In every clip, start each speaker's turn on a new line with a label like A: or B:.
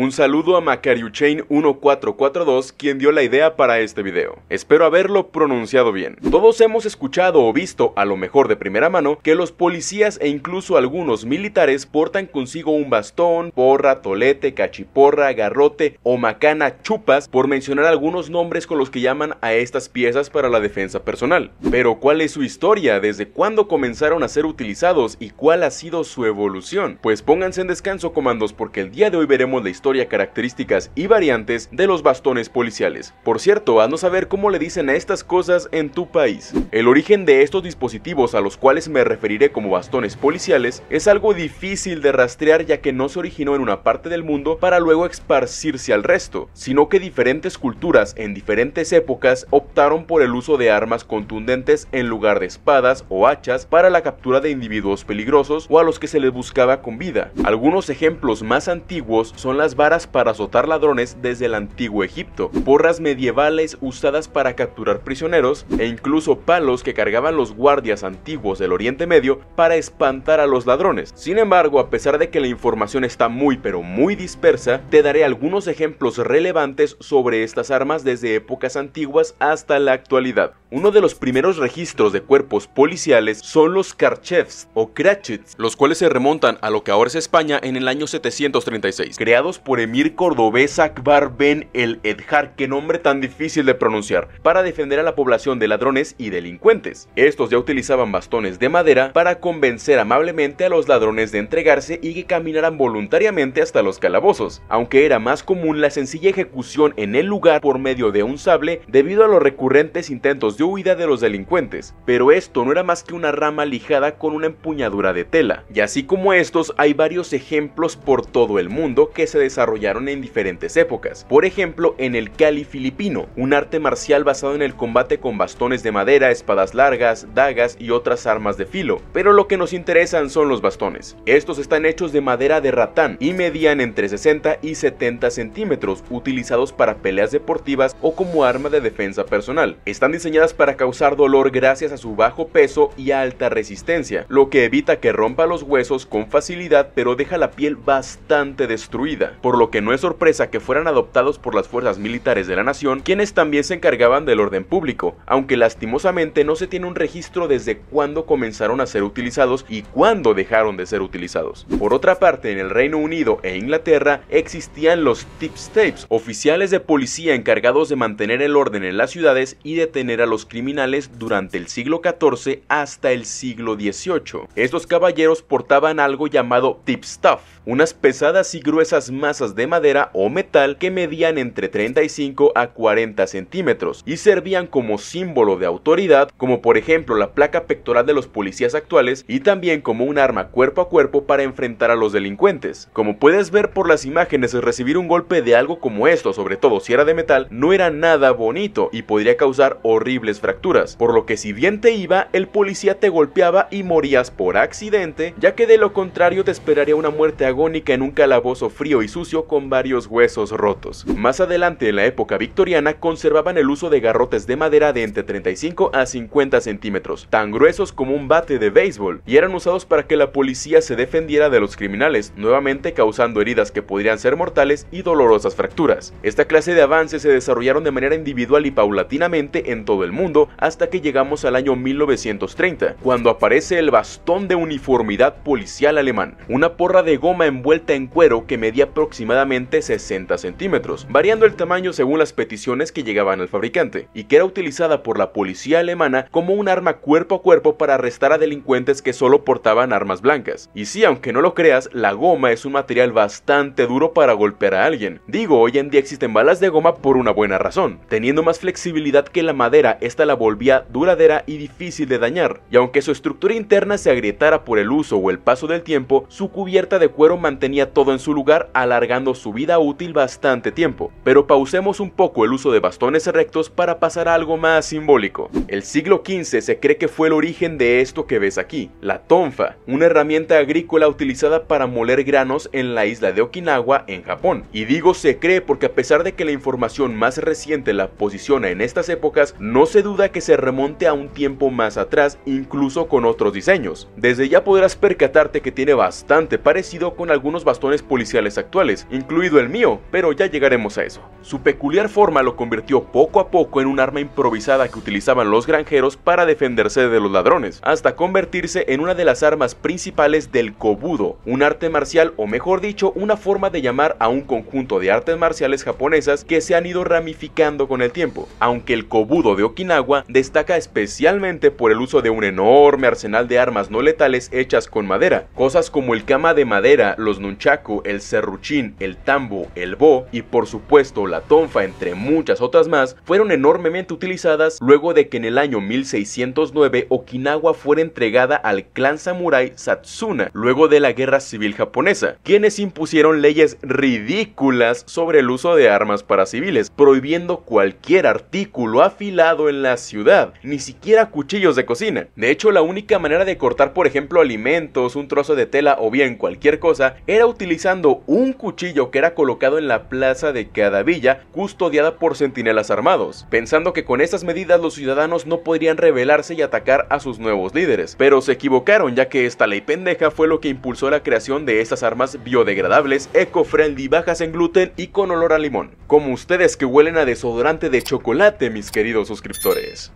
A: Un saludo a macariochain 1442 quien dio la idea para este video. Espero haberlo pronunciado bien. Todos hemos escuchado o visto, a lo mejor de primera mano, que los policías e incluso algunos militares portan consigo un bastón, porra, tolete, cachiporra, garrote o macana chupas, por mencionar algunos nombres con los que llaman a estas piezas para la defensa personal. Pero ¿cuál es su historia? ¿Desde cuándo comenzaron a ser utilizados y cuál ha sido su evolución? Pues pónganse en descanso comandos porque el día de hoy veremos la historia características y variantes de los bastones policiales. Por cierto, haznos saber cómo le dicen a estas cosas en tu país. El origen de estos dispositivos a los cuales me referiré como bastones policiales es algo difícil de rastrear ya que no se originó en una parte del mundo para luego esparcirse al resto, sino que diferentes culturas en diferentes épocas optaron por el uso de armas contundentes en lugar de espadas o hachas para la captura de individuos peligrosos o a los que se les buscaba con vida. Algunos ejemplos más antiguos son las varas para azotar ladrones desde el antiguo Egipto, porras medievales usadas para capturar prisioneros e incluso palos que cargaban los guardias antiguos del Oriente Medio para espantar a los ladrones. Sin embargo, a pesar de que la información está muy pero muy dispersa, te daré algunos ejemplos relevantes sobre estas armas desde épocas antiguas hasta la actualidad. Uno de los primeros registros de cuerpos policiales son los Karchevs o Krachets, los cuales se remontan a lo que ahora es España en el año 736, creados por Emir cordobés Akbar Ben el Edhar, que nombre tan difícil de pronunciar, para defender a la población de ladrones y delincuentes. Estos ya utilizaban bastones de madera para convencer amablemente a los ladrones de entregarse y que caminaran voluntariamente hasta los calabozos, aunque era más común la sencilla ejecución en el lugar por medio de un sable debido a los recurrentes intentos de huida de los delincuentes, pero esto no era más que una rama lijada con una empuñadura de tela. Y así como estos, hay varios ejemplos por todo el mundo que se desarrollaron en diferentes épocas. Por ejemplo, en el Cali filipino, un arte marcial basado en el combate con bastones de madera, espadas largas, dagas y otras armas de filo. Pero lo que nos interesan son los bastones. Estos están hechos de madera de ratán y medían entre 60 y 70 centímetros, utilizados para peleas deportivas o como arma de defensa personal. Están diseñadas para causar dolor gracias a su bajo peso y alta resistencia, lo que evita que rompa los huesos con facilidad pero deja la piel bastante destruida, por lo que no es sorpresa que fueran adoptados por las fuerzas militares de la nación, quienes también se encargaban del orden público, aunque lastimosamente no se tiene un registro desde cuándo comenzaron a ser utilizados y cuándo dejaron de ser utilizados. Por otra parte, en el Reino Unido e Inglaterra existían los tips oficiales de policía encargados de mantener el orden en las ciudades y detener a los criminales durante el siglo XIV hasta el siglo XVIII. Estos caballeros portaban algo llamado tipstaff, unas pesadas y gruesas masas de madera o metal que medían entre 35 a 40 centímetros y servían como símbolo de autoridad, como por ejemplo la placa pectoral de los policías actuales y también como un arma cuerpo a cuerpo para enfrentar a los delincuentes. Como puedes ver por las imágenes, recibir un golpe de algo como esto, sobre todo si era de metal, no era nada bonito y podría causar horribles fracturas, por lo que si bien te iba, el policía te golpeaba y morías por accidente, ya que de lo contrario te esperaría una muerte agónica en un calabozo frío y sucio con varios huesos rotos. Más adelante, en la época victoriana, conservaban el uso de garrotes de madera de entre 35 a 50 centímetros, tan gruesos como un bate de béisbol, y eran usados para que la policía se defendiera de los criminales, nuevamente causando heridas que podrían ser mortales y dolorosas fracturas. Esta clase de avances se desarrollaron de manera individual y paulatinamente en todo el mundo hasta que llegamos al año 1930, cuando aparece el bastón de uniformidad policial alemán, una porra de goma envuelta en cuero que medía aproximadamente 60 centímetros, variando el tamaño según las peticiones que llegaban al fabricante, y que era utilizada por la policía alemana como un arma cuerpo a cuerpo para arrestar a delincuentes que solo portaban armas blancas. Y sí, aunque no lo creas, la goma es un material bastante duro para golpear a alguien. Digo, hoy en día existen balas de goma por una buena razón, teniendo más flexibilidad que la madera esta la volvía duradera y difícil de dañar, y aunque su estructura interna se agrietara por el uso o el paso del tiempo, su cubierta de cuero mantenía todo en su lugar alargando su vida útil bastante tiempo. Pero pausemos un poco el uso de bastones rectos para pasar a algo más simbólico. El siglo XV se cree que fue el origen de esto que ves aquí, la tonfa, una herramienta agrícola utilizada para moler granos en la isla de Okinawa, en Japón. Y digo se cree porque a pesar de que la información más reciente la posiciona en estas épocas, no se duda que se remonte a un tiempo más atrás incluso con otros diseños. Desde ya podrás percatarte que tiene bastante parecido con algunos bastones policiales actuales, incluido el mío, pero ya llegaremos a eso. Su peculiar forma lo convirtió poco a poco en un arma improvisada que utilizaban los granjeros para defenderse de los ladrones, hasta convertirse en una de las armas principales del kobudo, un arte marcial o mejor dicho, una forma de llamar a un conjunto de artes marciales japonesas que se han ido ramificando con el tiempo. Aunque el kobudo de Okinawa Okinawa destaca especialmente por el uso de un enorme arsenal de armas no letales hechas con madera, cosas como el cama de madera, los nunchaku, el serruchín, el tambo, el bo y por supuesto la tonfa entre muchas otras más, fueron enormemente utilizadas luego de que en el año 1609 Okinawa fuera entregada al clan samurai Satsuna luego de la guerra civil japonesa, quienes impusieron leyes ridículas sobre el uso de armas para civiles, prohibiendo cualquier artículo afilado en la ciudad, ni siquiera cuchillos de cocina. De hecho, la única manera de cortar, por ejemplo, alimentos, un trozo de tela o bien cualquier cosa, era utilizando un cuchillo que era colocado en la plaza de cada villa, custodiada por centinelas armados, pensando que con estas medidas los ciudadanos no podrían rebelarse y atacar a sus nuevos líderes. Pero se equivocaron, ya que esta ley pendeja fue lo que impulsó la creación de estas armas biodegradables, eco-friendly, bajas en gluten y con olor a limón. Como ustedes que huelen a desodorante de chocolate, mis queridos suscriptores.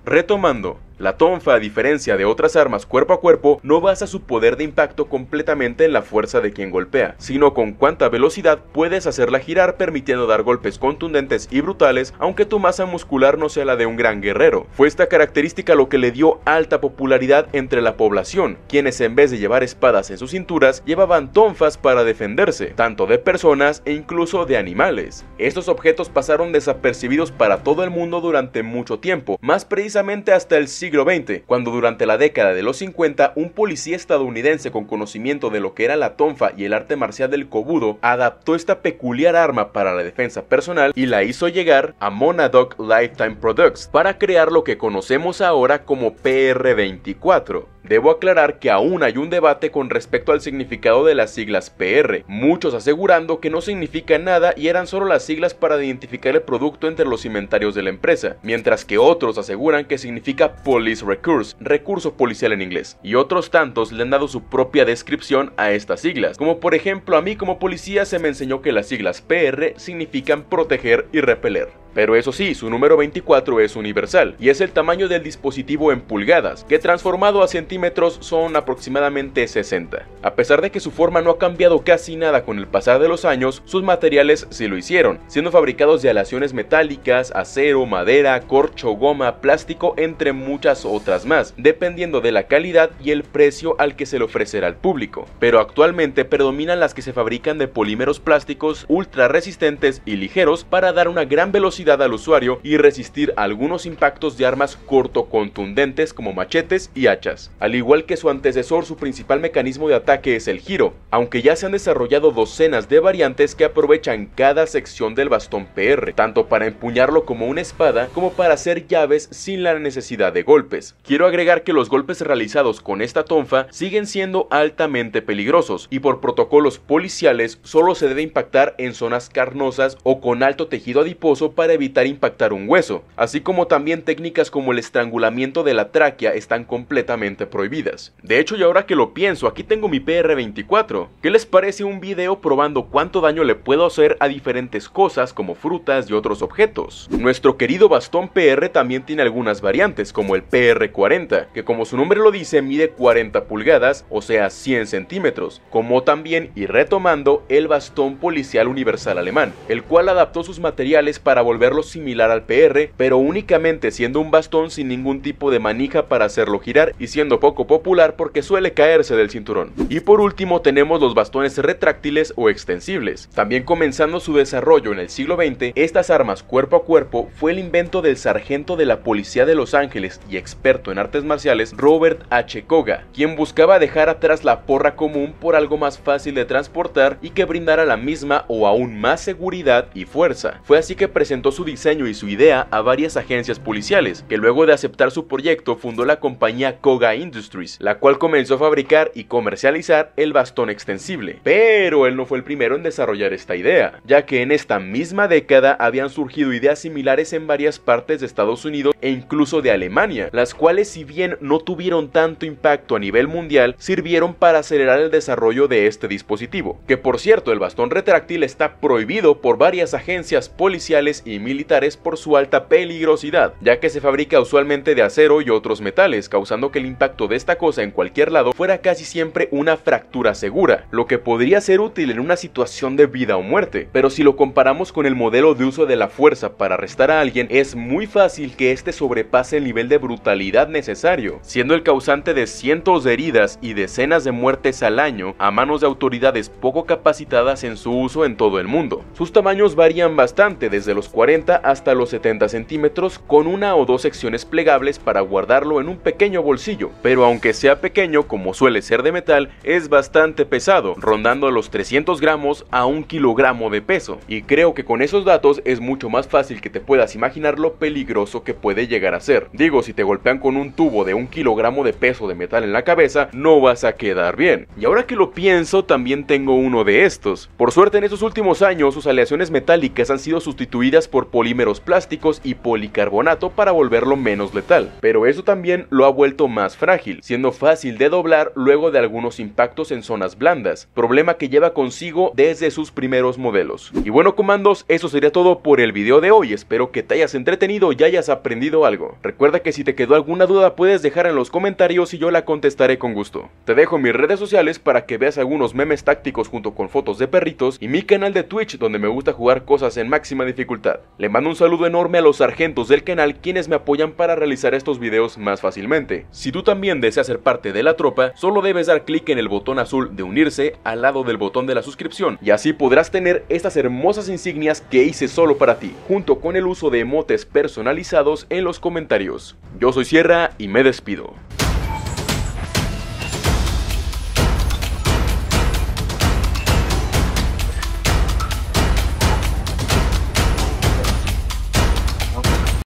A: Retomando, la tonfa, a diferencia de otras armas cuerpo a cuerpo, no basa su poder de impacto completamente en la fuerza de quien golpea, sino con cuánta velocidad puedes hacerla girar permitiendo dar golpes contundentes y brutales aunque tu masa muscular no sea la de un gran guerrero. Fue esta característica lo que le dio alta popularidad entre la población, quienes en vez de llevar espadas en sus cinturas llevaban tonfas para defenderse, tanto de personas e incluso de animales. Estos objetos pasaron desapercibidos para todo el mundo durante mucho tiempo, más precisamente hasta el siglo XX, cuando durante la década de los 50 un policía estadounidense con conocimiento de lo que era la tonfa y el arte marcial del cobudo adaptó esta peculiar arma para la defensa personal y la hizo llegar a Monadoc Lifetime Products para crear lo que conocemos ahora como PR24. Debo aclarar que aún hay un debate con respecto al significado de las siglas PR, muchos asegurando que no significa nada y eran solo las siglas para identificar el producto entre los inventarios de la empresa, mientras que otros aseguran que significa Police Recurse, recurso policial en inglés, y otros tantos le han dado su propia descripción a estas siglas, como por ejemplo a mí como policía se me enseñó que las siglas PR significan proteger y repeler. Pero eso sí, su número 24 es universal y es el tamaño del dispositivo en pulgadas, que transformado a centímetros son aproximadamente 60. A pesar de que su forma no ha cambiado casi nada con el pasar de los años, sus materiales sí lo hicieron, siendo fabricados de alaciones metálicas, acero, madera, corcho, goma, plástico, entre muchas otras más, dependiendo de la calidad y el precio al que se le ofrecerá al público. Pero actualmente predominan las que se fabrican de polímeros plásticos ultra resistentes y ligeros para dar una gran velocidad al usuario y resistir algunos impactos de armas corto contundentes como machetes y hachas. Al igual que su antecesor, su principal mecanismo de ataque es el giro, aunque ya se han desarrollado docenas de variantes que aprovechan cada sección del bastón PR, tanto para empuñarlo como una espada como para hacer llaves sin la necesidad de golpes. Quiero agregar que los golpes realizados con esta tonfa siguen siendo altamente peligrosos y por protocolos policiales solo se debe impactar en zonas carnosas o con alto tejido adiposo para evitar impactar un hueso, así como también técnicas como el estrangulamiento de la tráquea están completamente prohibidas. De hecho, y ahora que lo pienso, aquí tengo mi PR24. ¿Qué les parece un video probando cuánto daño le puedo hacer a diferentes cosas como frutas y otros objetos? Nuestro querido bastón PR también tiene algunas variantes, como el PR40, que como su nombre lo dice, mide 40 pulgadas, o sea 100 centímetros, como también, y retomando, el bastón policial universal alemán, el cual adaptó sus materiales para volver similar al PR, pero únicamente siendo un bastón sin ningún tipo de manija para hacerlo girar y siendo poco popular porque suele caerse del cinturón. Y por último tenemos los bastones retráctiles o extensibles. También comenzando su desarrollo en el siglo XX, estas armas cuerpo a cuerpo fue el invento del sargento de la policía de Los Ángeles y experto en artes marciales Robert H. Koga, quien buscaba dejar atrás la porra común por algo más fácil de transportar y que brindara la misma o aún más seguridad y fuerza. Fue así que presentó su diseño y su idea a varias agencias policiales, que luego de aceptar su proyecto fundó la compañía Koga Industries, la cual comenzó a fabricar y comercializar el bastón extensible. Pero él no fue el primero en desarrollar esta idea, ya que en esta misma década habían surgido ideas similares en varias partes de Estados Unidos e incluso de Alemania, las cuales si bien no tuvieron tanto impacto a nivel mundial, sirvieron para acelerar el desarrollo de este dispositivo, que por cierto el bastón retráctil está prohibido por varias agencias policiales y militares por su alta peligrosidad, ya que se fabrica usualmente de acero y otros metales, causando que el impacto de esta cosa en cualquier lado fuera casi siempre una fractura segura, lo que podría ser útil en una situación de vida o muerte. Pero si lo comparamos con el modelo de uso de la fuerza para arrestar a alguien, es muy fácil que este sobrepase el nivel de brutalidad necesario, siendo el causante de cientos de heridas y decenas de muertes al año a manos de autoridades poco capacitadas en su uso en todo el mundo. Sus tamaños varían bastante desde los 40 hasta los 70 centímetros con una o dos secciones plegables para guardarlo en un pequeño bolsillo, pero aunque sea pequeño como suele ser de metal, es bastante pesado, rondando los 300 gramos a un kilogramo de peso, y creo que con esos datos es mucho más fácil que te puedas imaginar lo peligroso que puede llegar a ser. Digo, si te golpean con un tubo de un kilogramo de peso de metal en la cabeza, no vas a quedar bien. Y ahora que lo pienso, también tengo uno de estos. Por suerte en estos últimos años, sus aleaciones metálicas han sido sustituidas por polímeros plásticos y policarbonato para volverlo menos letal, pero eso también lo ha vuelto más frágil, siendo fácil de doblar luego de algunos impactos en zonas blandas, problema que lleva consigo desde sus primeros modelos. Y bueno comandos, eso sería todo por el video de hoy, espero que te hayas entretenido y hayas aprendido algo. Recuerda que si te quedó alguna duda puedes dejar en los comentarios y yo la contestaré con gusto. Te dejo mis redes sociales para que veas algunos memes tácticos junto con fotos de perritos y mi canal de Twitch donde me gusta jugar cosas en máxima dificultad. Le mando un saludo enorme a los sargentos del canal quienes me apoyan para realizar estos videos más fácilmente. Si tú también deseas ser parte de la tropa, solo debes dar clic en el botón azul de unirse al lado del botón de la suscripción y así podrás tener estas hermosas insignias que hice solo para ti, junto con el uso de emotes personalizados en los comentarios. Yo soy Sierra y me despido.